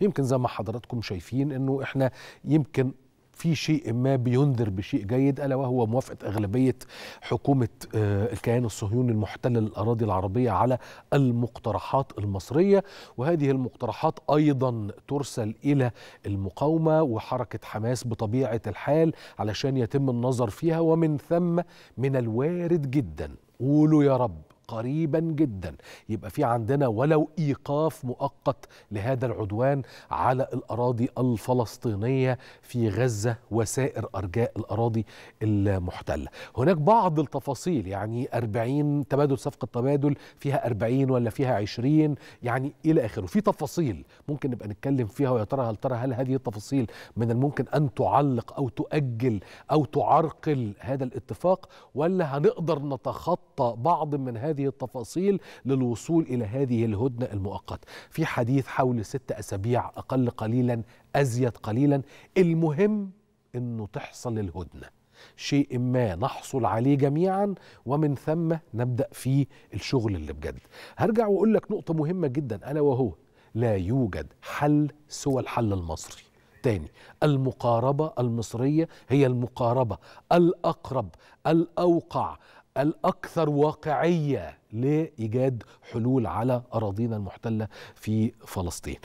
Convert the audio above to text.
يمكن زي ما حضراتكم شايفين انه احنا يمكن في شيء ما بينذر بشيء جيد الا وهو موافقه اغلبيه حكومه آه، الكيان الصهيوني المحتل للاراضي العربيه على المقترحات المصريه وهذه المقترحات ايضا ترسل الى المقاومه وحركه حماس بطبيعه الحال علشان يتم النظر فيها ومن ثم من الوارد جدا قولوا يا رب قريبا جدا يبقى في عندنا ولو ايقاف مؤقت لهذا العدوان على الاراضي الفلسطينيه في غزه وسائر ارجاء الاراضي المحتله هناك بعض التفاصيل يعني 40 تبادل صفقه تبادل فيها 40 ولا فيها 20 يعني الى اخره في تفاصيل ممكن نبقى نتكلم فيها ويا ترى هل ترى هل هذه التفاصيل من الممكن ان تعلق او تؤجل او تعرقل هذا الاتفاق ولا هنقدر نتخطى بعض من هذه هذه التفاصيل للوصول إلى هذه الهدنة المؤقتة في حديث حول ست أسابيع أقل قليلا أزيد قليلا المهم أنه تحصل الهدنة شيء ما نحصل عليه جميعا ومن ثم نبدا في الشغل اللي بجد هرجع واقول لك نقطه مهمه جدا الا وهو لا يوجد حل سوى الحل المصري تاني المقاربه المصريه هي المقاربه الاقرب الاوقع الاكثر واقعيه لايجاد حلول على اراضينا المحتله في فلسطين